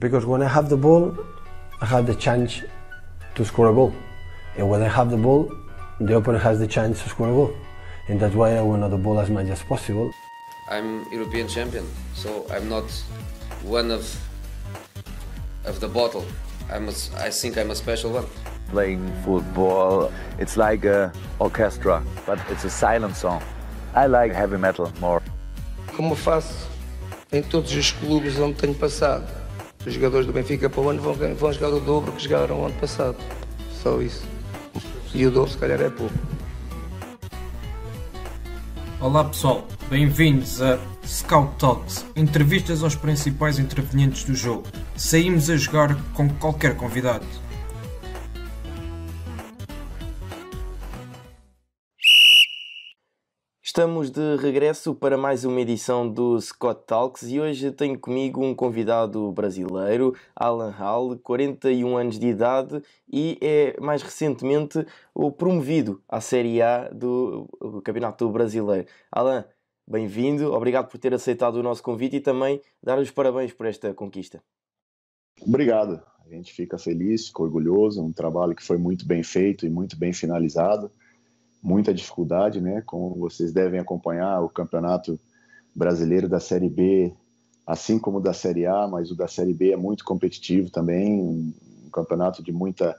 Because when I have the ball, I have the chance to score a goal. And when I have the ball, the opponent has the chance to score a goal. And that's why I want the ball as much as possible. I'm European champion, so I'm not one of of the bottle. I'm a, I think I'm a special one. Playing football, it's like a orchestra, but it's a silent song. I like heavy metal more. Como faço em todos os clubes onde tenho passado, os jogadores do Benfica para o ano vão, vão jogar o dobro que jogaram o ano passado. Só isso. E o dobro, se calhar, é pouco. Olá pessoal, bem-vindos a Scout Talks, entrevistas aos principais intervenientes do jogo. Saímos a jogar com qualquer convidado. Estamos de regresso para mais uma edição do Scott Talks e hoje tenho comigo um convidado brasileiro, Alan Hall, 41 anos de idade e é mais recentemente o promovido à Série A do Campeonato Brasileiro. Alan, bem-vindo, obrigado por ter aceitado o nosso convite e também dar os parabéns por esta conquista. Obrigado, a gente fica feliz, fica orgulhoso, é um trabalho que foi muito bem feito e muito bem finalizado muita dificuldade, né? Como vocês devem acompanhar, o campeonato brasileiro da Série B, assim como da Série A, mas o da Série B é muito competitivo também, um campeonato de muita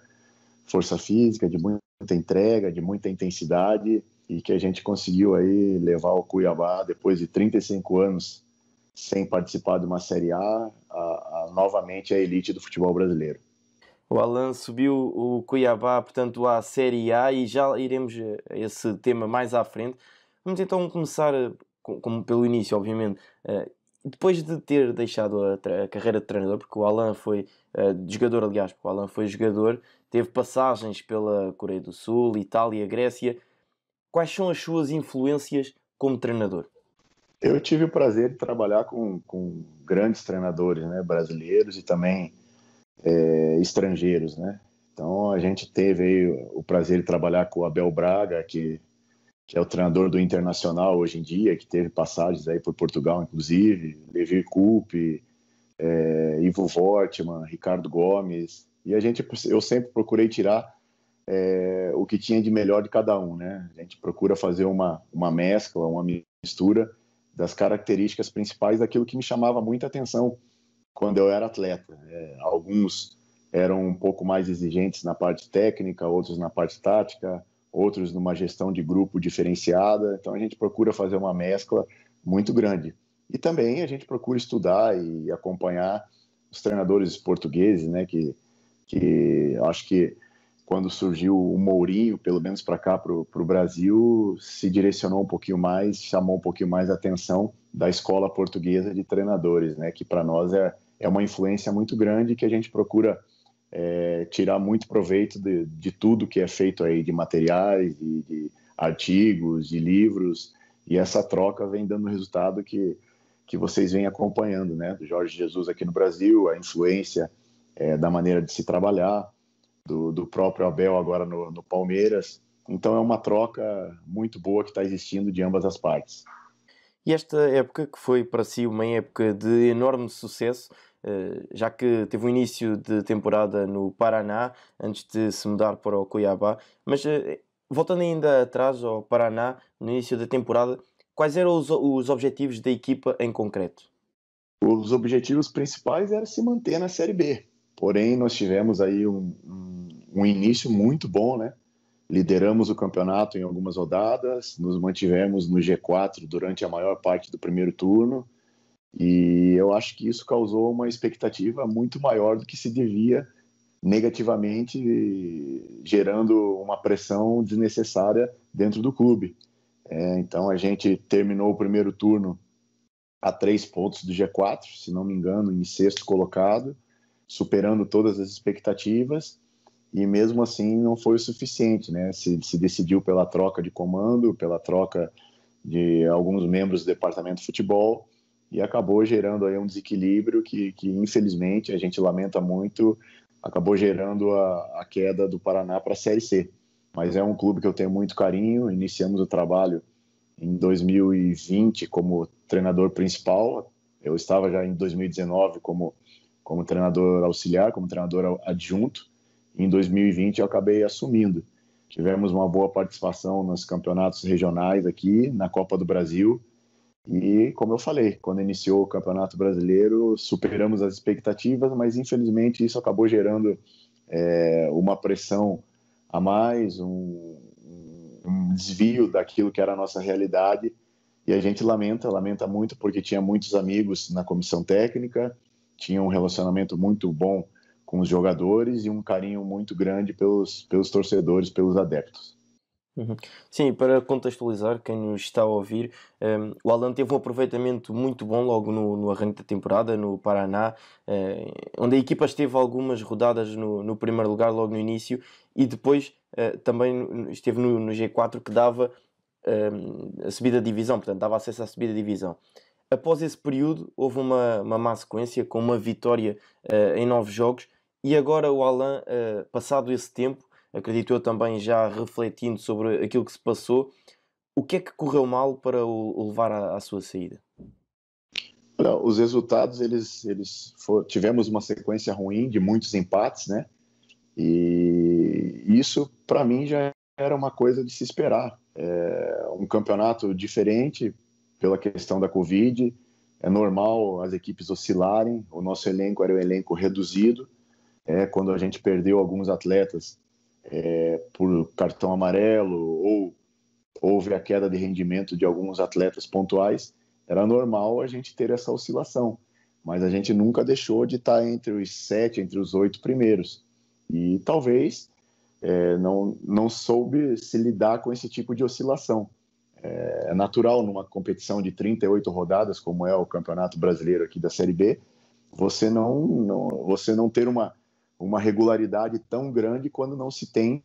força física, de muita entrega, de muita intensidade e que a gente conseguiu aí levar o Cuiabá depois de 35 anos sem participar de uma Série A, a, a novamente a elite do futebol brasileiro. O Alan subiu o Cuiabá, portanto, à Série A e já iremos eh, a esse tema mais à frente. Vamos então começar, eh, como pelo início, obviamente. Eh, depois de ter deixado a, a carreira de treinador, porque o Alan foi jogador, aliás, porque o Alan foi jogador, teve passagens pela Coreia do Sul, Itália, Grécia. Quais são as suas influências como treinador? Eu tive o prazer de trabalhar com, com grandes treinadores né, brasileiros e também é, estrangeiros, né? Então a gente teve o prazer de trabalhar com o Abel Braga, que, que é o treinador do Internacional hoje em dia, que teve passagens aí por Portugal, inclusive, Levi Coupe, é, Ivo Vortman, Ricardo Gomes, e a gente, eu sempre procurei tirar é, o que tinha de melhor de cada um, né? A gente procura fazer uma, uma mescla, uma mistura das características principais daquilo que me chamava muita atenção quando eu era atleta. É, alguns eram um pouco mais exigentes na parte técnica, outros na parte tática, outros numa gestão de grupo diferenciada. Então a gente procura fazer uma mescla muito grande. E também a gente procura estudar e acompanhar os treinadores portugueses, né, que, que acho que quando surgiu o Mourinho, pelo menos para cá, para o Brasil, se direcionou um pouquinho mais, chamou um pouquinho mais a atenção da escola portuguesa de treinadores, né, que para nós é, é uma influência muito grande que a gente procura é, tirar muito proveito de, de, tudo que é feito aí de materiais, de, de artigos, de livros, e essa troca vem dando resultado que, que vocês vêm acompanhando, né? Do Jorge Jesus aqui no Brasil, a influência é, da maneira de se trabalhar, do, do próprio Abel agora no, no Palmeiras. Então é uma troca muito boa que está existindo de ambas as partes. E esta época, que foi para si uma época de enorme sucesso, eh, já que teve um início de temporada no Paraná, antes de se mudar para o Cuiabá. Mas eh, voltando ainda atrás ao Paraná, no início da temporada, quais eram os, os objetivos da equipa em concreto? Os objetivos principais era se manter na Série B. Porém, nós tivemos aí um, um início muito bom, né? Lideramos o campeonato em algumas rodadas, nos mantivemos no G4 durante a maior parte do primeiro turno, e eu acho que isso causou uma expectativa muito maior do que se devia negativamente, gerando uma pressão desnecessária dentro do clube. É, então a gente terminou o primeiro turno a três pontos do G4, se não me engano, em sexto colocado, superando todas as expectativas e mesmo assim não foi o suficiente, né? Se, se decidiu pela troca de comando, pela troca de alguns membros do departamento de futebol e acabou gerando aí um desequilíbrio que, que infelizmente a gente lamenta muito, acabou gerando a, a queda do Paraná para a Série C. Mas é um clube que eu tenho muito carinho. Iniciamos o trabalho em 2020 como treinador principal. Eu estava já em 2019 como como treinador auxiliar, como treinador adjunto em 2020 eu acabei assumindo. Tivemos uma boa participação nos campeonatos regionais aqui, na Copa do Brasil. E, como eu falei, quando iniciou o Campeonato Brasileiro, superamos as expectativas, mas infelizmente isso acabou gerando é, uma pressão a mais, um, um desvio daquilo que era a nossa realidade. E a gente lamenta, lamenta muito, porque tinha muitos amigos na comissão técnica, tinha um relacionamento muito bom com os jogadores e um carinho muito grande pelos, pelos torcedores, pelos adeptos. Uhum. Sim, para contextualizar quem nos está a ouvir, um, ehm, o Alan teve um aproveitamento muito bom logo no, no arranque da temporada, no Paraná, uh, onde a equipa esteve algumas rodadas no, no primeiro lugar logo no início e depois uh, também esteve no, no, G4 que dava ehm, a subida à divisão, portanto, dava acesso à subida à divisão. Após esse período, houve uma, uma má sequência com uma vitória uh, em nove jogos e agora o Alain, eh, passado esse tempo, acredito eu também já refletindo sobre aquilo que se passou, o que é que correu mal para o levar à, sua saída? os resultados, eles, eles for, tivemos uma sequência ruim de muitos empates, né? E isso, para mim, já era uma coisa de se esperar. É um campeonato diferente pela questão da Covid. É normal as equipes oscilarem. O nosso elenco era um elenco reduzido é, quando a gente perdeu alguns atletas é, por cartão amarelo ou houve a queda de rendimento de alguns atletas pontuais, era normal a gente ter essa oscilação. Mas a gente nunca deixou de estar entre os sete, entre os oito primeiros. E talvez é, não, não soube se lidar com esse tipo de oscilação. É, é natural numa competição de 38 rodadas, como é o Campeonato Brasileiro aqui da Série B, você não, não, você não ter uma, uma regularidade tão grande quando não se tem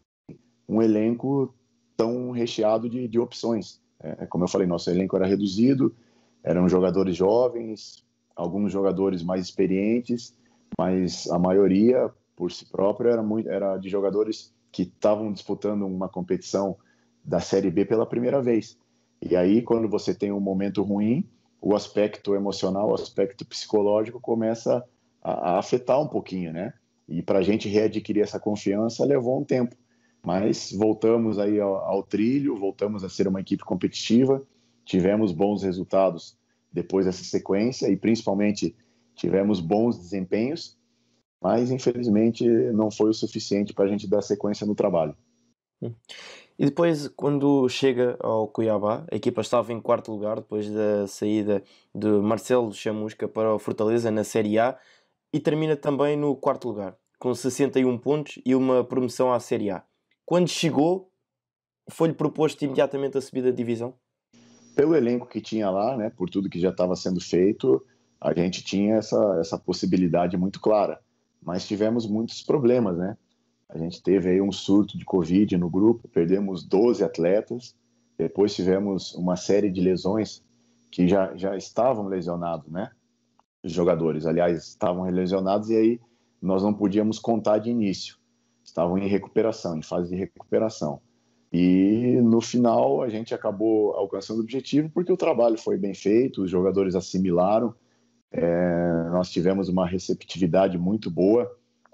um elenco tão recheado de, de opções. É, é, como eu falei, nosso elenco era reduzido, eram jogadores jovens, alguns jogadores mais experientes, mas a maioria, por si própria, era, muito, era de jogadores que estavam disputando uma competição da Série B pela primeira vez. E aí, quando você tem um momento ruim, o aspecto emocional, o aspecto psicológico começa a, a afetar um pouquinho, né? E para a gente readquirir essa confiança levou um tempo. Mas voltamos aí ao, ao trilho, voltamos a ser uma equipe competitiva, tivemos bons resultados depois dessa sequência e principalmente tivemos bons desempenhos, mas infelizmente não foi o suficiente para a gente dar sequência no trabalho. Hum. E depois, quando chega ao Cuiabá, a equipa estava em quarto lugar depois da saída de Marcelo Chamusca para o Fortaleza na Série A e termina também no quarto lugar com 61 pontos e uma promoção à Série A. Quando chegou, foi-lhe proposto imediatamente a subida de divisão? Pelo elenco que tinha lá, né, por tudo que já estava sendo feito, a gente tinha essa, essa possibilidade muito clara. Mas tivemos muitos problemas, né? A gente teve aí um surto de Covid no grupo, perdemos 12 atletas, depois tivemos uma série de lesões que já, já estavam lesionados, né? Os jogadores, aliás, estavam lesionados e aí nós não podíamos contar de início. Estavam em recuperação, em fase de recuperação. E no final a gente acabou alcançando o objetivo porque o trabalho foi bem feito, os jogadores assimilaram, é, nós tivemos uma receptividade muito boa,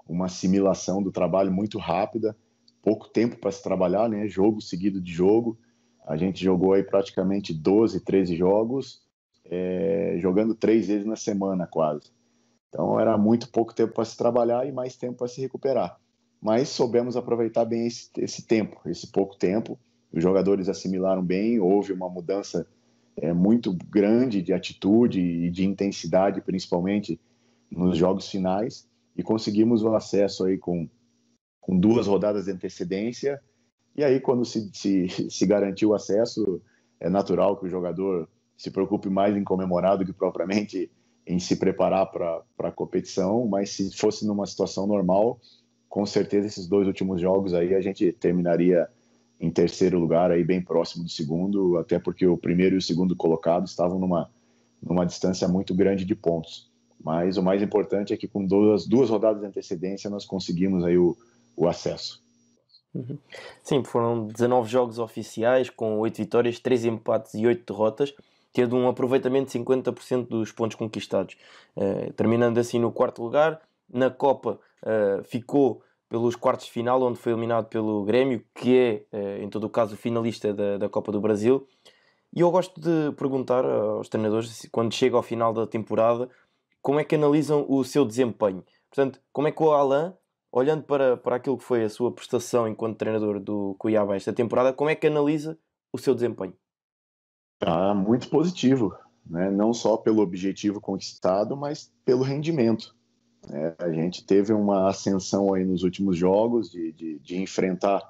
uma assimilação do trabalho muito rápida, pouco tempo para se trabalhar, né? Jogo seguido de jogo. A gente jogou aí praticamente 12, 13 jogos, é, jogando três vezes na semana quase. Então era muito pouco tempo para se trabalhar e mais tempo para se recuperar. Mas soubemos aproveitar bem esse, esse, tempo, esse pouco tempo. Os jogadores assimilaram bem, houve uma mudança é, muito grande de atitude e de intensidade, principalmente nos jogos finais, e conseguimos o acesso aí com, com duas rodadas de antecedência. E aí, quando se, se, se garantiu o acesso, é natural que o jogador se preocupe mais em comemorar do que propriamente em se preparar para a competição, mas se fosse numa situação normal, com certeza esses dois últimos jogos aí a gente terminaria em terceiro lugar aí bem próximo do segundo, até porque o primeiro e o segundo colocado estavam numa numa distância muito grande de pontos. Mas o mais importante é que com duas duas rodadas de antecedência nós conseguimos aí o, o acesso. Uhum. Sim, foram 19 jogos oficiais com 8 vitórias, 3 empates e 8 derrotas de um aproveitamento de 50% dos pontos conquistados. Eh, terminando assim no quarto lugar, na Copa eh, ficou pelos quartos de final, onde foi eliminado pelo Grêmio, que é, eh, em todo o caso, o finalista da, da Copa do Brasil. E eu gosto de perguntar aos treinadores, quando chega ao final da temporada, como é que analisam o seu desempenho. Portanto, como é que o Alain, olhando para, para aquilo que foi a sua prestação enquanto treinador do Cuiabá esta temporada, como é que analisa o seu desempenho? Tá muito positivo, né? não só pelo objetivo conquistado, mas pelo rendimento. É, a gente teve uma ascensão aí nos últimos jogos de, de, de enfrentar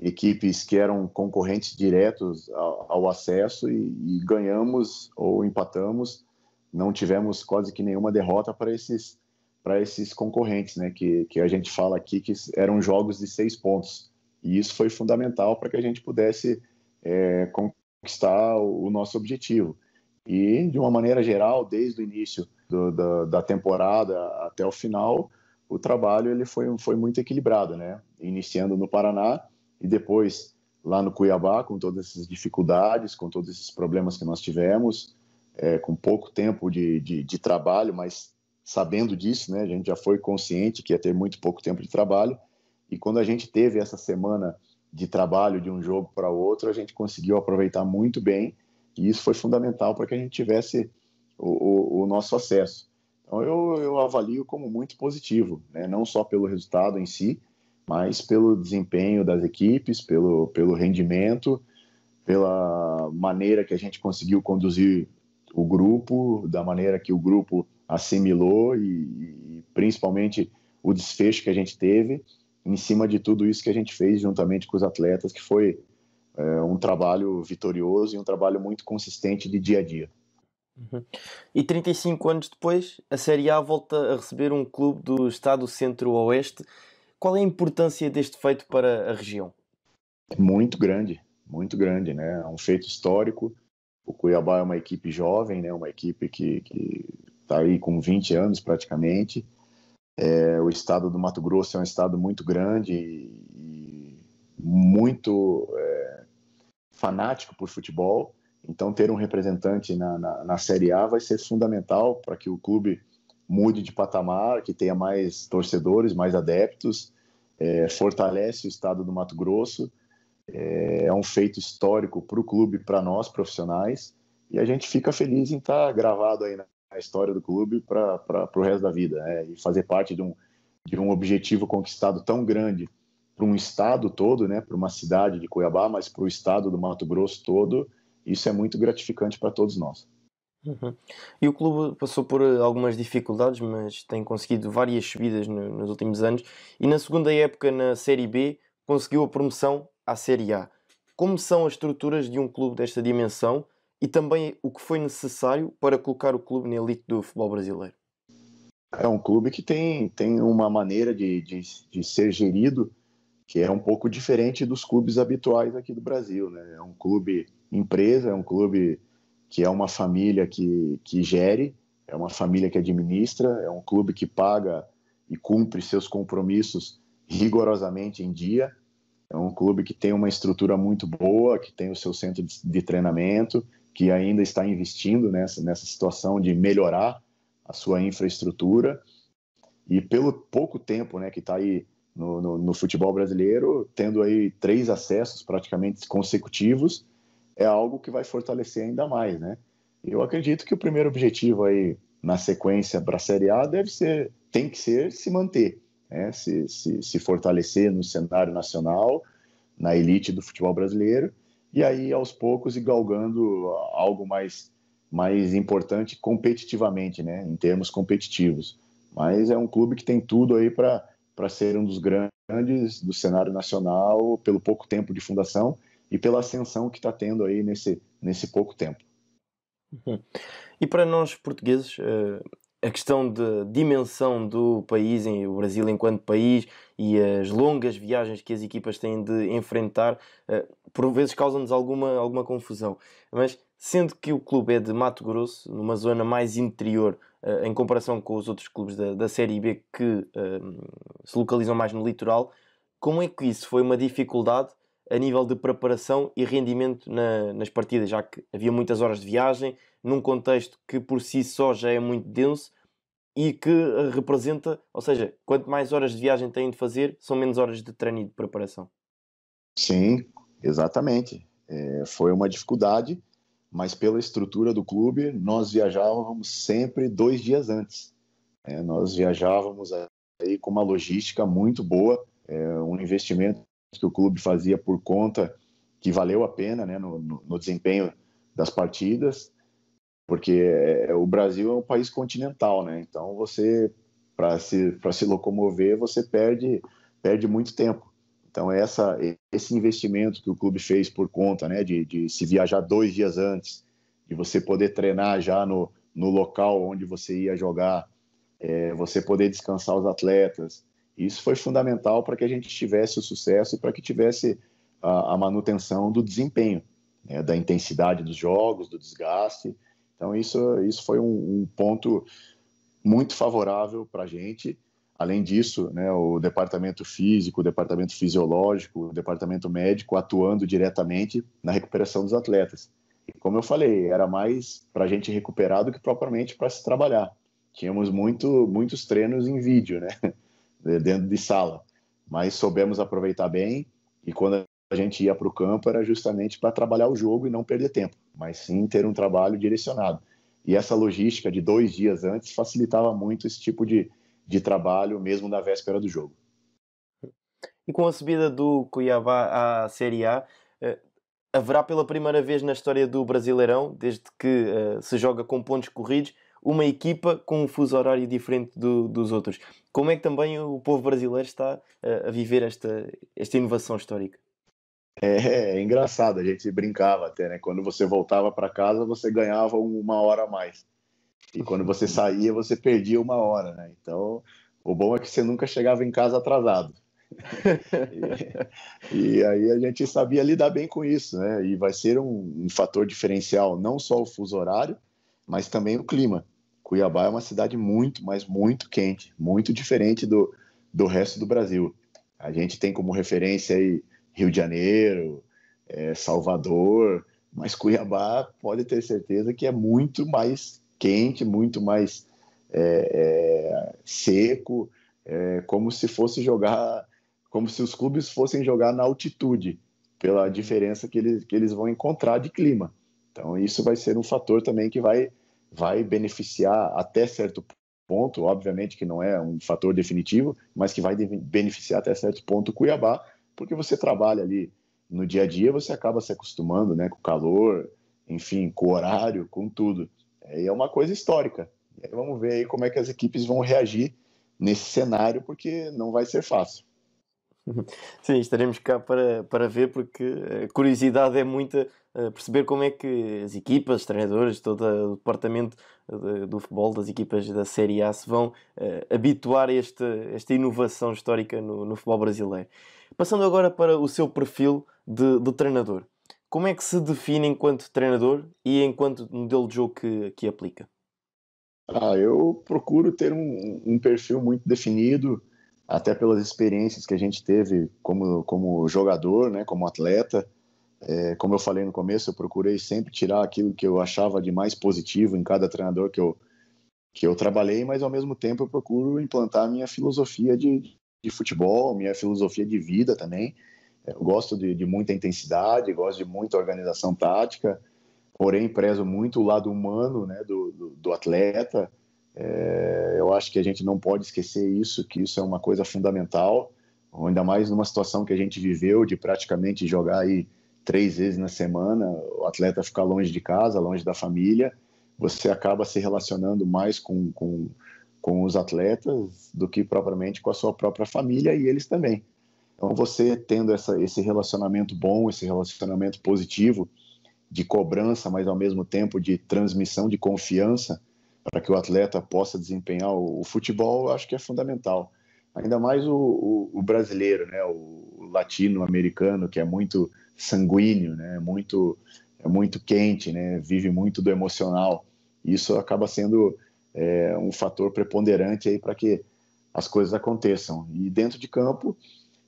equipes que eram concorrentes diretos ao, ao acesso e, e, ganhamos ou empatamos. Não tivemos quase que nenhuma derrota para esses para esses concorrentes, né? Que, que a gente fala aqui que eram jogos de seis pontos. E isso foi fundamental para que a gente pudesse é, eh, conquistar conquistar o nosso objetivo. E, de uma maneira geral, desde o início do, da, da, temporada até o final, o trabalho ele foi, foi muito equilibrado, né? Iniciando no Paraná e depois lá no Cuiabá, com todas essas dificuldades, com todos esses problemas que nós tivemos, é, com pouco tempo de, de, de trabalho, mas sabendo disso, né? A gente já foi consciente que ia ter muito pouco tempo de trabalho. E quando a gente teve essa semana de trabalho de um jogo para outro, a gente conseguiu aproveitar muito bem e isso foi fundamental para que a gente tivesse o, o, o nosso acesso. Então eu, eu, avalio como muito positivo, né? não só pelo resultado em si, mas pelo desempenho das equipes, pelo, pelo rendimento, pela maneira que a gente conseguiu conduzir o grupo, da maneira que o grupo assimilou e, e principalmente o desfecho que a gente teve em cima de tudo isso que a gente fez juntamente com os atletas, que foi é, um trabalho vitorioso e um trabalho muito consistente de dia a dia. Uhum. E 35 anos depois, a Série A volta a receber um clube do estado centro-oeste. Qual é a importância deste feito para a região? Muito grande, muito grande, né? É um feito histórico. O Cuiabá é uma equipe jovem, né? Uma equipe que está aí com 20 anos praticamente é, o estado do Mato Grosso é um estado muito grande e, muito é, fanático por futebol. Então, ter um representante na, na, na Série A vai ser fundamental para que o clube mude de patamar, que tenha mais torcedores, mais adeptos, é, fortalece o estado do Mato Grosso. É, é um feito histórico para o clube, para nós profissionais, e a gente fica feliz em estar tá gravado aí na, a história do clube para o resto da vida. É, e fazer parte de um, de um objetivo conquistado tão grande para um estado todo, né, para uma cidade de Cuiabá, mas para o estado do Mato Grosso todo, isso é muito gratificante para todos nós. Uhum. E o clube passou por eh, algumas dificuldades, mas tem conseguido várias subidas no, nos últimos anos. E na segunda época, na Série B, conseguiu a promoção à Série A. Como são as estruturas de um clube desta dimensão e também o que foi necessário para colocar o clube na elite do futebol brasileiro? É um clube que tem, tem uma maneira de, de, de ser gerido que é um pouco diferente dos clubes habituais aqui do Brasil. Né? É um clube empresa, é um clube que é uma família que, que gere, é uma família que administra, é um clube que paga e cumpre seus compromissos rigorosamente em dia. É um clube que tem uma estrutura muito boa, que tem o seu centro de, de treinamento, que ainda está investindo nessa, nessa situação de melhorar a sua infraestrutura. E pelo pouco tempo né, que está aí no, no, no, futebol brasileiro, tendo aí três acessos praticamente consecutivos, é algo que vai fortalecer ainda mais. Né? Eu acredito que o primeiro objetivo aí na sequência para a Série A deve ser, tem que ser se manter, né? se, se, se fortalecer no cenário nacional, na elite do futebol brasileiro e aí aos poucos e galgando algo mais mais importante competitivamente, né, em termos competitivos. Mas é um clube que tem tudo aí para para ser um dos grandes do cenário nacional pelo pouco tempo de fundação e pela ascensão que está tendo aí nesse nesse pouco tempo. Uhum. E para nós portugueses, eh, a questão da dimensão do país, o Brasil enquanto país e as longas viagens que as equipas têm de enfrentar, eh, por vezes causam-nos alguma, alguma confusão. Mas sendo que o clube é de Mato Grosso, numa zona mais interior uh, em comparação com os outros clubes da, da Série B que uh, se localizam mais no litoral, como é que isso foi uma dificuldade a nível de preparação e rendimento na, nas partidas, já que havia muitas horas de viagem, num contexto que por si só já é muito denso e que eh, representa, ou seja, quanto mais horas de viagem têm de fazer, são menos horas de treino e de preparação. Sim, Exatamente. É, foi uma dificuldade, mas pela estrutura do clube, nós viajávamos sempre dois dias antes. É, nós viajávamos aí com uma logística muito boa, é, um investimento que o clube fazia por conta que valeu a pena né, no, no, desempenho das partidas, porque é, o Brasil é um país continental, né? Então você para se para se locomover você perde perde muito tempo. Então, essa, esse investimento que o clube fez por conta né, de, de se viajar dois dias antes, de você poder treinar já no, no local onde você ia jogar, é, você poder descansar os atletas, isso foi fundamental para que a gente tivesse o sucesso e para que tivesse a, a manutenção do desempenho, né, da intensidade dos jogos, do desgaste. Então, isso, isso foi um, um ponto muito favorável para a gente. Além disso, né, o departamento físico, o departamento fisiológico, o departamento médico atuando diretamente na recuperação dos atletas. E como eu falei, era mais para a gente recuperar do que propriamente para se trabalhar. Tínhamos muito, muitos treinos em vídeo, né, dentro de sala, mas soubemos aproveitar bem. E quando a gente ia para o campo era justamente para trabalhar o jogo e não perder tempo, mas sim ter um trabalho direcionado. E essa logística de dois dias antes facilitava muito esse tipo de, de trabalho mesmo na véspera do jogo. E com a subida do Cuiabá à Série A, eh, haverá pela primeira vez na história do Brasileirão, desde que eh, se joga com pontos corridos, uma equipa com um fuso horário diferente do, dos outros. Como é que também o povo brasileiro está eh, a viver esta, esta inovação histórica? É, é, engraçado, a gente brincava até, né? Quando você voltava para casa, você ganhava uma hora a mais. E quando você saía, você perdia uma hora, né? Então, o bom é que você nunca chegava em casa atrasado. e, e, aí a gente sabia lidar bem com isso, né? E vai ser um, um, fator diferencial, não só o fuso horário, mas também o clima. Cuiabá é uma cidade muito, mas muito quente, muito diferente do, do resto do Brasil. A gente tem como referência aí Rio de Janeiro, é, Salvador, mas Cuiabá pode ter certeza que é muito mais quente, muito mais é, é, seco, é, como se fosse jogar, como se os clubes fossem jogar na altitude, pela diferença que eles, que eles vão encontrar de clima. Então, isso vai ser um fator também que vai, vai beneficiar até certo ponto, obviamente que não é um fator definitivo, mas que vai beneficiar até certo ponto o Cuiabá, porque você trabalha ali no dia a dia, você acaba se acostumando né, com o calor, enfim, com o horário, com tudo é uma coisa histórica. vamos ver aí como é que as equipes vão reagir nesse cenário, porque não vai ser fácil. Sim, estaremos cá para, para ver, porque a curiosidade é muita eh, perceber como é que as equipas, os treinadores, todo o departamento do futebol das equipas da Série A se vão eh, habituar a esta, esta inovação histórica no, no futebol brasileiro. Passando agora para o seu perfil de, de treinador. Como é que se define enquanto treinador e enquanto modelo de jogo que, que aplica? Ah, eu procuro ter um, um perfil muito definido, até pelas experiências que a gente teve como, como jogador, né, como atleta. É, como eu falei no começo, eu procurei sempre tirar aquilo que eu achava de mais positivo em cada treinador que eu, que eu trabalhei, mas ao mesmo tempo eu procuro implantar a minha filosofia de, de futebol, minha filosofia de vida também, eu gosto de, de muita intensidade, gosto de muita organização tática, porém prezo muito o lado humano né, do, do, do atleta. É, eu acho que a gente não pode esquecer isso, que isso é uma coisa fundamental, ainda mais numa situação que a gente viveu de praticamente jogar aí três vezes na semana, o atleta ficar longe de casa, longe da família, você acaba se relacionando mais com, com, com os atletas do que propriamente com a sua própria família e eles também. Então, você tendo essa, esse relacionamento bom, esse relacionamento positivo, de cobrança, mas ao mesmo tempo de transmissão de confiança, para que o atleta possa desempenhar o, o futebol, eu acho que é fundamental. Ainda mais o, o, o brasileiro, né? o latino-americano, que é muito sanguíneo, né? muito, é muito quente, né? vive muito do emocional. Isso acaba sendo é, um fator preponderante para que as coisas aconteçam. E dentro de campo,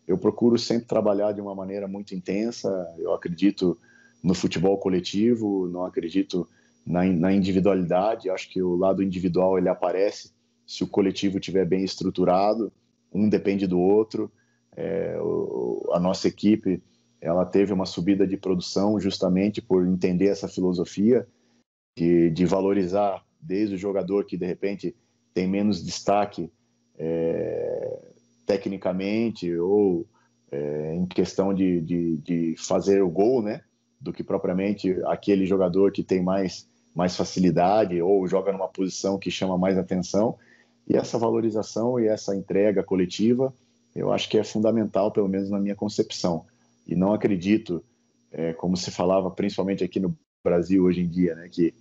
eu procuro sempre trabalhar de uma maneira muito intensa. Eu acredito no futebol coletivo, não acredito na, na individualidade. Acho que o lado individual ele aparece se o coletivo estiver bem estruturado. Um depende do outro. É, o, a nossa equipe ela teve uma subida de produção justamente por entender essa filosofia de, de valorizar desde o jogador que de repente tem menos destaque é, tecnicamente ou é, em questão de, de, de, fazer o gol, né? Do que propriamente aquele jogador que tem mais, mais facilidade ou joga numa posição que chama mais atenção. E essa valorização e essa entrega coletiva, eu acho que é fundamental, pelo menos na minha concepção. E não acredito, é, como se falava principalmente aqui no Brasil hoje em dia, né? Que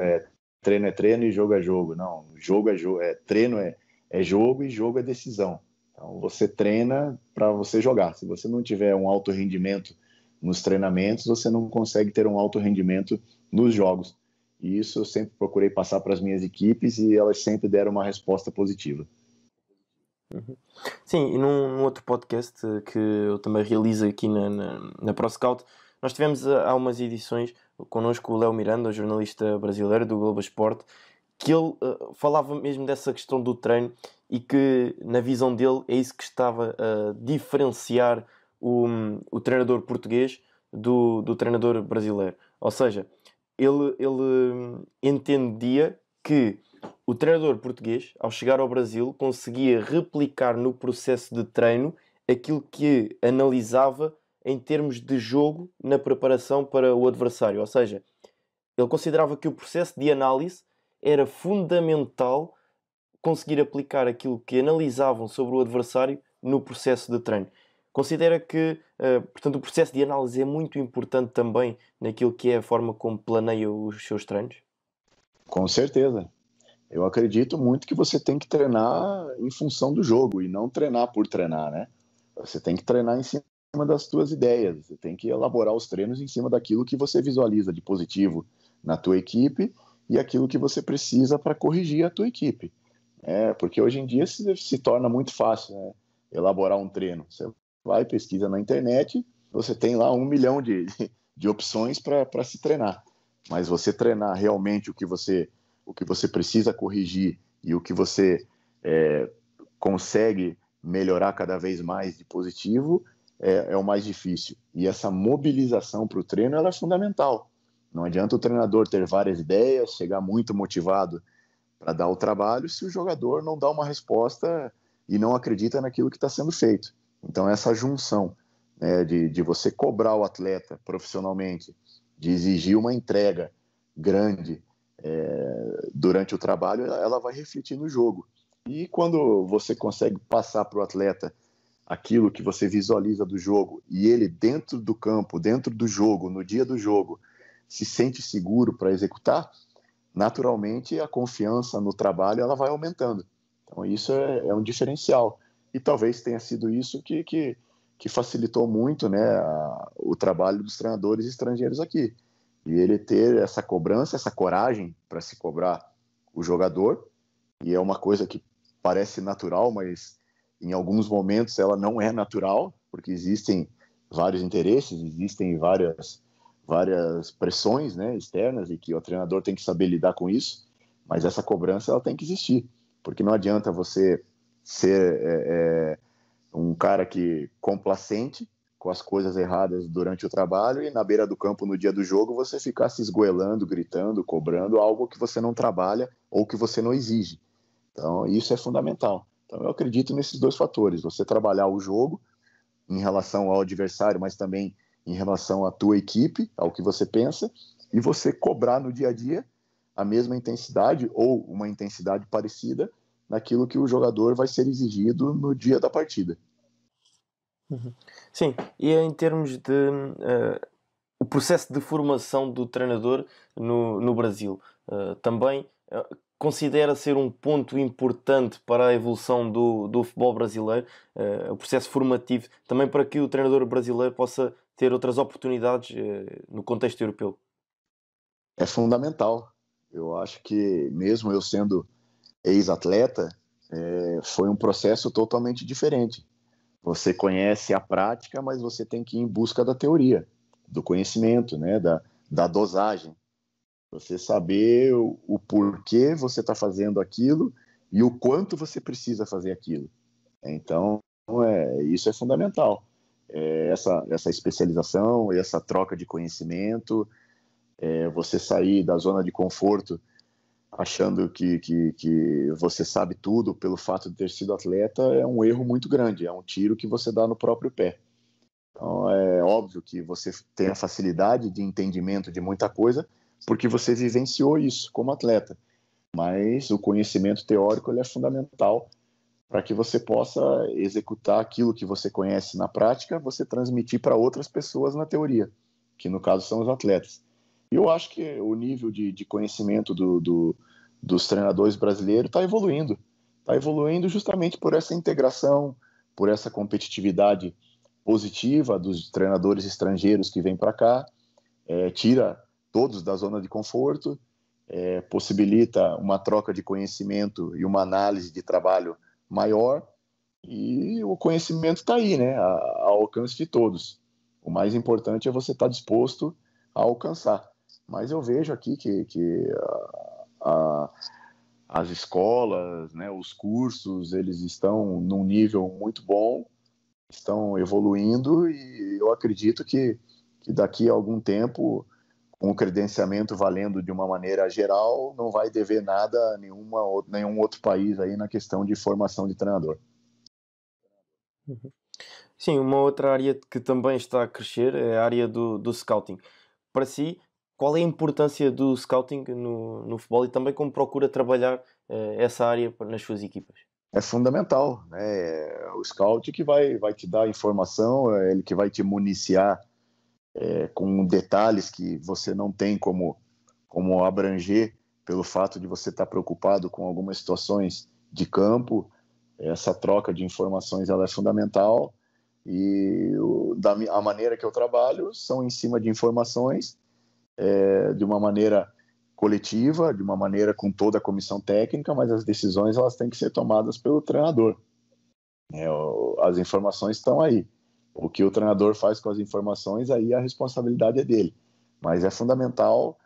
é, treino é treino e jogo é jogo. Não, jogo é jogo, é, treino é, é jogo e jogo é decisão. Então você treina para você jogar. Se você não tiver um alto rendimento nos treinamentos, você não consegue ter um alto rendimento nos jogos. E isso eu sempre procurei passar para as minhas equipes e elas sempre deram uma resposta positiva. Uhum. Sim, e num, num, outro podcast que eu também realizo aqui na, na, na ProScout, nós tivemos ah, há umas edições connosco o Léo Miranda, jornalista brasileiro do Globo Esporte, que ele uh, falava mesmo dessa questão do treino e que, na visão dele, é isso que estava a diferenciar o, o treinador português do, do treinador brasileiro. Ou seja, ele, ele hum, entendia que o treinador português, ao chegar ao Brasil, conseguia replicar no processo de treino aquilo que analisava em termos de jogo na preparação para o adversário. Ou seja, ele considerava que o processo de análise era fundamental conseguir aplicar aquilo que analisavam sobre o adversário no processo de treino. Considera que, eh, portanto, o processo de análise é muito importante também naquilo que é a forma como planeia os seus treinos? Com certeza. Eu acredito muito que você tem que treinar em função do jogo e não treinar por treinar, né? Você tem que treinar em cima das suas ideias, você tem que elaborar os treinos em cima daquilo que você visualiza de positivo na tua equipe e aquilo que você precisa para corrigir a tua equipe. É, porque hoje em dia se, se torna muito fácil né, elaborar um treino. Você vai, pesquisa na internet, você tem lá um milhão de, de opções para se treinar. Mas você treinar realmente o que você, o que você precisa corrigir e o que você é, consegue melhorar cada vez mais de positivo é, é o mais difícil. E essa mobilização para o treino é fundamental. Não adianta o treinador ter várias ideias, chegar muito motivado para dar o trabalho, se o jogador não dá uma resposta e não acredita naquilo que está sendo feito. Então, essa junção né, de, de você cobrar o atleta profissionalmente, de exigir uma entrega grande é, durante o trabalho, ela vai refletir no jogo. E quando você consegue passar para o atleta aquilo que você visualiza do jogo e ele dentro do campo, dentro do jogo, no dia do jogo, se sente seguro para executar, naturalmente a confiança no trabalho ela vai aumentando. Então isso é, é um diferencial e talvez tenha sido isso que, que, que facilitou muito né, a, o trabalho dos treinadores estrangeiros aqui. E ele ter essa cobrança, essa coragem para se cobrar o jogador, e é uma coisa que parece natural, mas em alguns momentos ela não é natural, porque existem vários interesses, existem várias várias pressões né, externas e que o treinador tem que saber lidar com isso, mas essa cobrança ela tem que existir, porque não adianta você ser é, é, um cara que complacente com as coisas erradas durante o trabalho e na beira do campo no dia do jogo você ficar se esgoelando, gritando, cobrando algo que você não trabalha ou que você não exige. Então isso é fundamental. Então eu acredito nesses dois fatores: você trabalhar o jogo em relação ao adversário, mas também em relação à tua equipe, ao que você pensa, e você cobrar no dia a dia a mesma intensidade ou uma intensidade parecida naquilo que o jogador vai ser exigido no dia da partida. Uhum. Sim, e em termos de uh, o processo de formação do treinador no, no Brasil, uh, também uh, considera ser um ponto importante para a evolução do, do futebol brasileiro, o processo formativo, também para que o treinador brasileiro possa ter outras oportunidades eh, no contexto europeu? É fundamental. Eu acho que, mesmo eu sendo ex-atleta, é, foi um processo totalmente diferente. Você conhece a prática, mas você tem que ir em busca da teoria, do conhecimento, né, da, da dosagem. Você saber o, o porquê você está fazendo aquilo e o quanto você precisa fazer aquilo. Então, é, isso é fundamental é, essa, essa especialização, essa troca de conhecimento, é, você sair da zona de conforto achando que, que, que, você sabe tudo pelo fato de ter sido atleta é um erro muito grande, é um tiro que você dá no próprio pé. Então é óbvio que você tem a facilidade de entendimento de muita coisa porque você vivenciou isso como atleta, mas o conhecimento teórico é fundamental para que você possa executar aquilo que você conhece na prática, você transmitir para outras pessoas na teoria, que no caso são os atletas. Eu acho que o nível de, de conhecimento do, do, dos treinadores brasileiros está evoluindo. Está evoluindo justamente por essa integração, por essa competitividade positiva dos treinadores estrangeiros que vêm para cá, é, tira todos da zona de conforto, é, possibilita uma troca de conhecimento e uma análise de trabalho maior e o conhecimento está aí, né, ao alcance de todos. O mais importante é você estar tá disposto a alcançar. Mas eu vejo aqui que, que a, a, as escolas, né, os cursos, eles estão num nível muito bom, estão evoluindo e eu acredito que, que daqui a algum tempo um credenciamento valendo de uma maneira geral, não vai dever nada a nenhuma, nenhum outro país aí na questão de formação de treinador. Uhum. Sim, uma outra área que também está a crescer é a área do, do scouting. Para si, qual é a importância do scouting no, no futebol e também como procura trabalhar eh, essa área nas suas equipas? É fundamental, né? É o scout que vai, vai te dar informação, é ele que vai te municiar é, com detalhes que você não tem como, como abranger pelo fato de você estar preocupado com algumas situações de campo. Essa troca de informações ela é fundamental e da, a maneira que eu trabalho são em cima de informações é, de uma maneira coletiva, de uma maneira com toda a comissão técnica, mas as decisões elas têm que ser tomadas pelo treinador. É, as informações estão aí. O que o treinador faz com as informações, aí a responsabilidade é dele. Mas é fundamental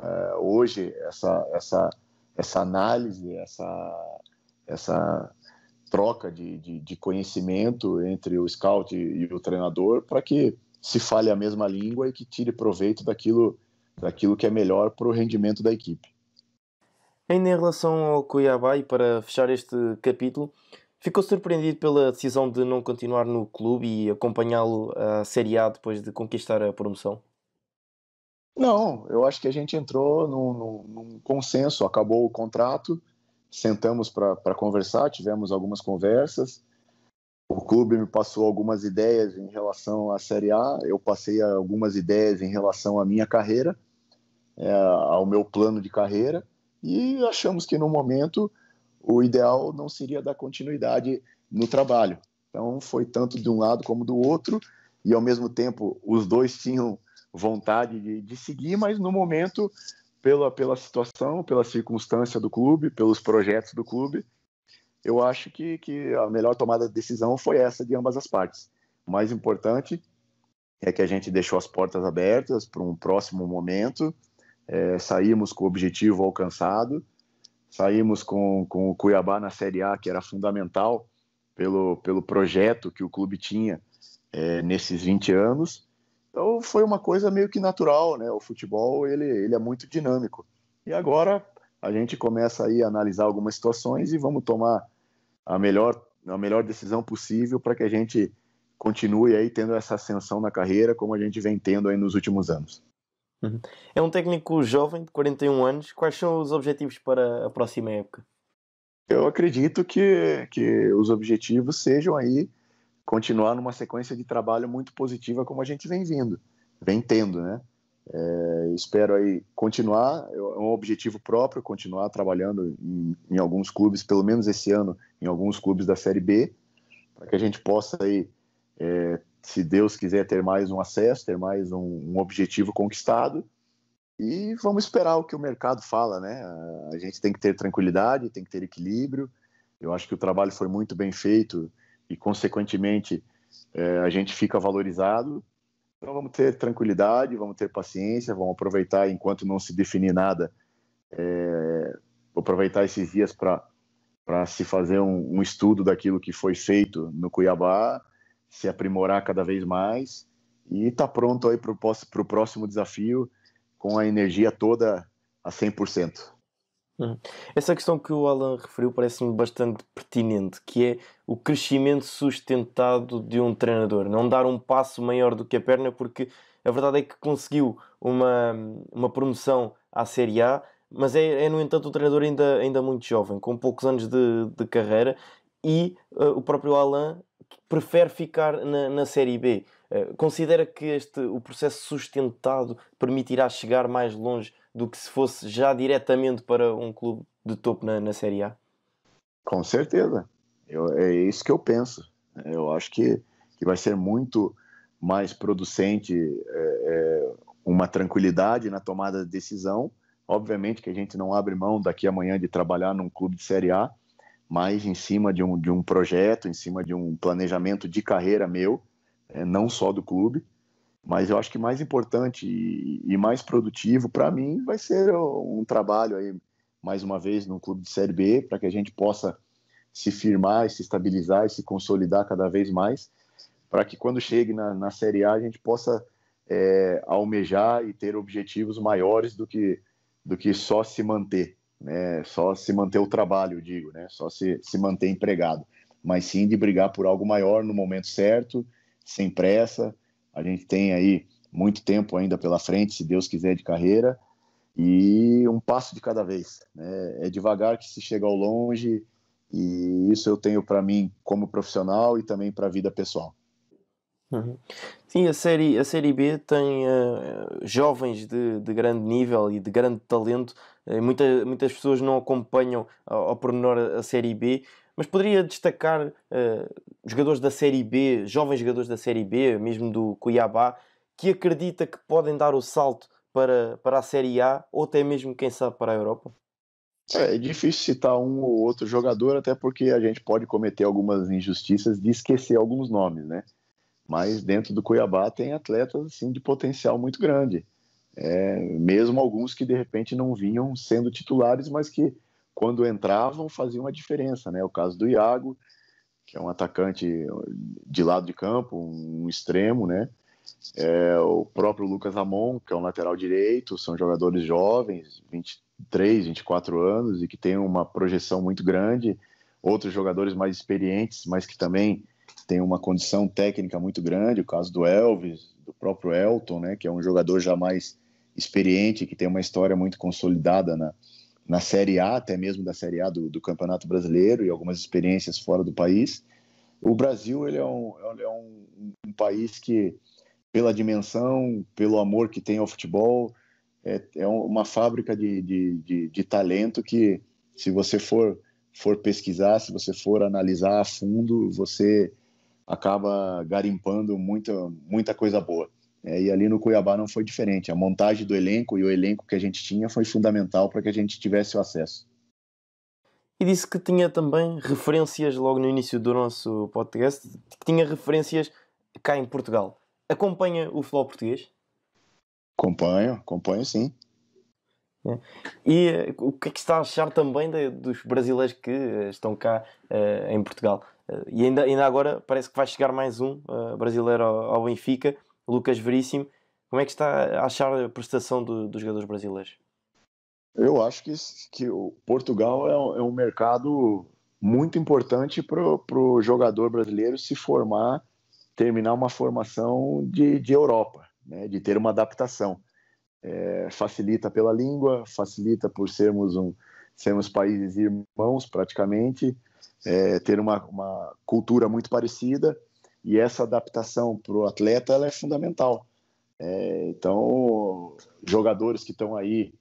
uh, hoje essa, essa, essa análise, essa, essa troca de, de, de conhecimento entre o scout e, e o treinador para que se fale a mesma língua e que tire proveito daquilo, daquilo que é melhor para o rendimento da equipe. Ainda em relação ao Cuiabá, e para fechar este capítulo, Ficou surpreendido pela decisão de não continuar no clube e acompanhá-lo à Série A depois de conquistar a promoção? Não, eu acho que a gente entrou num, num, num consenso. Acabou o contrato, sentamos para conversar, tivemos algumas conversas. O clube me passou algumas ideias em relação à Série A, eu passei algumas ideias em relação à minha carreira, é, ao meu plano de carreira, e achamos que no momento o ideal não seria dar continuidade no trabalho. Então foi tanto de um lado como do outro e ao mesmo tempo os dois tinham vontade de, de seguir, mas no momento pela pela situação, pela circunstância do clube, pelos projetos do clube, eu acho que, que a melhor tomada de decisão foi essa de ambas as partes. O mais importante é que a gente deixou as portas abertas para um próximo momento, é, saímos com o objetivo alcançado Saímos com, com o Cuiabá na Série A, que era fundamental pelo, pelo projeto que o clube tinha é, nesses 20 anos. Então foi uma coisa meio que natural, né? O futebol ele, ele é muito dinâmico. E agora a gente começa aí a analisar algumas situações e vamos tomar a melhor, a melhor decisão possível para que a gente continue aí tendo essa ascensão na carreira como a gente vem tendo aí nos últimos anos. Uhum. É um técnico jovem de 41 anos. Quais são os objetivos para a próxima época? Eu acredito que, que os objetivos sejam aí continuar numa sequência de trabalho muito positiva como a gente vem vindo, vem tendo, né? É, espero aí continuar, é um objetivo próprio, continuar trabalhando em, em, alguns clubes, pelo menos esse ano, em alguns clubes da Série B, para que a gente possa aí é, se Deus quiser ter mais um acesso, ter mais um, um, objetivo conquistado. E vamos esperar o que o mercado fala, né? A gente tem que ter tranquilidade, tem que ter equilíbrio. Eu acho que o trabalho foi muito bem feito e, consequentemente, é, a gente fica valorizado. Então vamos ter tranquilidade, vamos ter paciência, vamos aproveitar enquanto não se definir nada. É, aproveitar esses dias para se fazer um, um estudo daquilo que foi feito no Cuiabá se aprimorar cada vez mais e está pronto aí para o próximo desafio com a energia toda a 100%. Uhum. Essa questão que o Alan referiu parece-me bastante pertinente, que é o crescimento sustentado de um treinador, não dar um passo maior do que a perna, porque a verdade é que conseguiu uma, uma promoção à Série A, mas é, é no entanto um treinador ainda, ainda muito jovem, com poucos anos de, de carreira, e uh, o próprio Alan prefere ficar na, na Série B. Uh, considera que este, o processo sustentado permitirá chegar mais longe do que se fosse já diretamente para um clube de topo na, na Série A? Com certeza. Eu, é isso que eu penso. Eu acho que, que vai ser muito mais producente é, é uma tranquilidade na tomada de decisão. Obviamente que a gente não abre mão daqui amanhã de trabalhar num clube de Série A, mais em cima de um, de um projeto, em cima de um planejamento de carreira meu, é, não só do clube. Mas eu acho que mais importante e, e mais produtivo para mim vai ser um trabalho aí, mais uma vez, no clube de Série B, para que a gente possa se firmar, se estabilizar e se consolidar cada vez mais, para que quando chegue na, na Série A a gente possa é, almejar e ter objetivos maiores do que, do que só se manter né? Só se manter o trabalho, digo, né? Só se, se manter empregado, mas sim de brigar por algo maior no momento certo, sem pressa. A gente tem aí muito tempo ainda pela frente, se Deus quiser, de carreira e um passo de cada vez. Né? É devagar que se chega ao longe e isso eu tenho para mim como profissional e também para a vida pessoal. Uhum. Sim, a série, a série B tem uh, jovens de, de grande nível e de grande talento. Uh, muita, muitas pessoas não acompanham ao, ao pormenor a, série B, mas poderia destacar uh, jogadores da série B, jovens jogadores da série B, mesmo do Cuiabá, que acredita que podem dar o salto para, para a série A ou até mesmo, quem sabe, para a Europa? é, é difícil citar um ou outro jogador, até porque a gente pode cometer algumas injustiças de esquecer alguns nomes, né? mas dentro do Cuiabá tem atletas assim de potencial muito grande. É, mesmo alguns que de repente não vinham sendo titulares, mas que quando entravam faziam uma diferença, né? O caso do Iago, que é um atacante de lado de campo, um extremo, né? É, o próprio Lucas Amon, que é um lateral direito, são jogadores jovens, 23, 24 anos e que tem uma projeção muito grande. Outros jogadores mais experientes, mas que também tem uma condição técnica muito grande, o caso do Elvis, do próprio Elton, né, que é um jogador já mais experiente, que tem uma história muito consolidada na, na Série A, até mesmo da Série A do, do Campeonato Brasileiro e algumas experiências fora do país. O Brasil ele é, um, ele é um, um país que, pela dimensão, pelo amor que tem ao futebol, é, é uma fábrica de, de, de, de talento que, se você for for pesquisar, se você for analisar a fundo, você acaba garimpando muita, muita coisa boa. É, e ali no Cuiabá não foi diferente. A montagem do elenco e o elenco que a gente tinha foi fundamental para que a gente tivesse o acesso. E disse que tinha também referências logo no início do nosso podcast, que tinha referências cá em Portugal. Acompanha o futebol português? Acompanho, acompanho sim. É. E eh, o que é que está a achar também de, dos brasileiros que eh, estão cá uh, em Portugal? Eh, e ainda, ainda agora parece que vai chegar mais um eh, brasileiro ao, ao, Benfica, Lucas Veríssimo. Como é que está a achar a prestação do, dos jogadores brasileiros? Eu acho que, que o Portugal é um, é um mercado muito importante para o jogador brasileiro se formar, terminar uma formação de, de Europa, né? de ter uma adaptação. É, facilita pela língua, facilita por sermos um sermos países irmãos praticamente, é, ter uma, uma cultura muito parecida e essa adaptação para o atleta ela é fundamental. É, então, jogadores que estão aí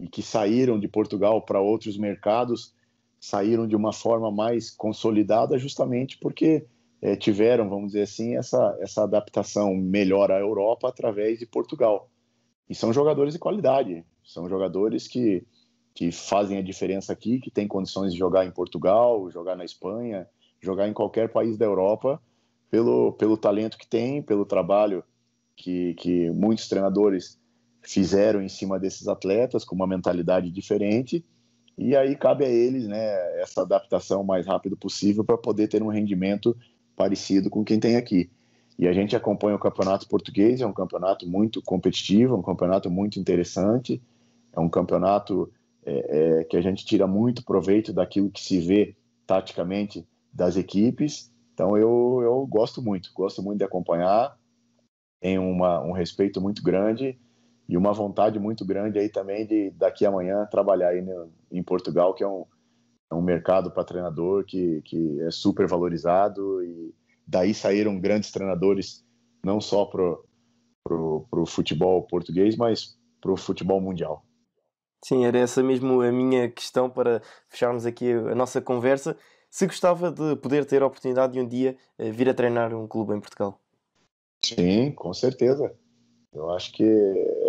e que saíram de Portugal para outros mercados saíram de uma forma mais consolidada, justamente porque é, tiveram, vamos dizer assim, essa, essa adaptação melhor à Europa através de Portugal. E são jogadores de qualidade, são jogadores que que fazem a diferença aqui, que têm condições de jogar em Portugal, jogar na Espanha, jogar em qualquer país da Europa, pelo, pelo talento que tem, pelo trabalho que, que muitos treinadores fizeram em cima desses atletas, com uma mentalidade diferente. E aí cabe a eles né, essa adaptação o mais rápido possível para poder ter um rendimento parecido com quem tem aqui. E a gente acompanha o campeonato português, é um campeonato muito competitivo, um campeonato muito interessante, é um campeonato é, é, que a gente tira muito proveito daquilo que se vê taticamente das equipes. Então eu, eu gosto muito, gosto muito de acompanhar, tem uma, um respeito muito grande e uma vontade muito grande aí também de daqui amanhã trabalhar aí no, em Portugal, que é um, é um mercado para treinador que, que é super valorizado e daí saíram grandes treinadores não só para o futebol português, mas para o futebol mundial. Sim, era essa mesmo a minha questão para fecharmos aqui a nossa conversa. Se gostava de poder ter a oportunidade de um dia eh, vir a treinar um clube em Portugal? Sim, com certeza. Eu acho que,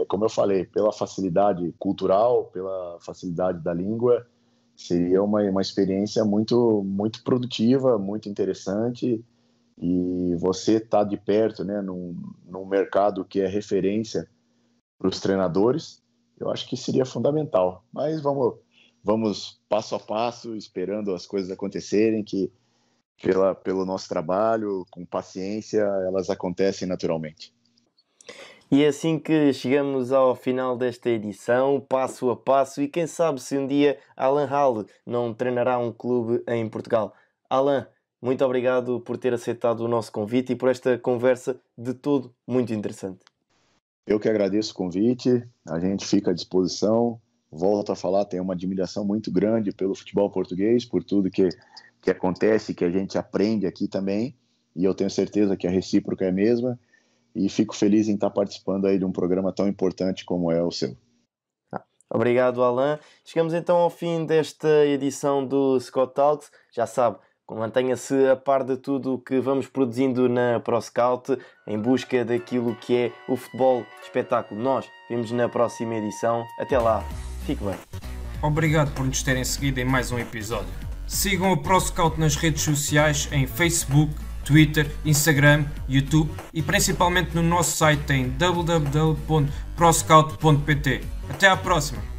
como eu falei, pela facilidade cultural, pela facilidade da língua, seria uma, uma experiência muito, muito produtiva, muito interessante. E você estar tá de perto, né, num, num mercado que é referência para os treinadores, eu acho que seria fundamental. Mas vamos, vamos passo a passo, esperando as coisas acontecerem, que pela, pelo nosso trabalho, com paciência, elas acontecem naturalmente. E é assim que chegamos ao final desta edição, passo a passo, e quem sabe se um dia Alan Hall não treinará um clube em Portugal. Alan, muito obrigado por ter aceitado o nosso convite e por esta conversa de todo muito interessante. Eu que agradeço o convite, a gente fica à disposição. Volto a falar, tenho uma admiração muito grande pelo futebol português, por tudo que, que acontece, que a gente aprende aqui também, e eu tenho certeza que a recíproca é a mesma, e fico feliz em estar participando aí de um programa tão importante como é o seu. Obrigado, Alan. Chegamos então ao fim desta edição do Scott Talks. Já sabe, Mantenha-se a par de tudo o que vamos produzindo na ProScout em busca daquilo que é o futebol espetáculo. Nós vemos na próxima edição. Até lá, fique bem. Obrigado por nos terem seguido em mais um episódio. Sigam a ProScout nas redes sociais em Facebook, Twitter, Instagram, YouTube e principalmente no nosso site em www.proscout.pt. Até à próxima!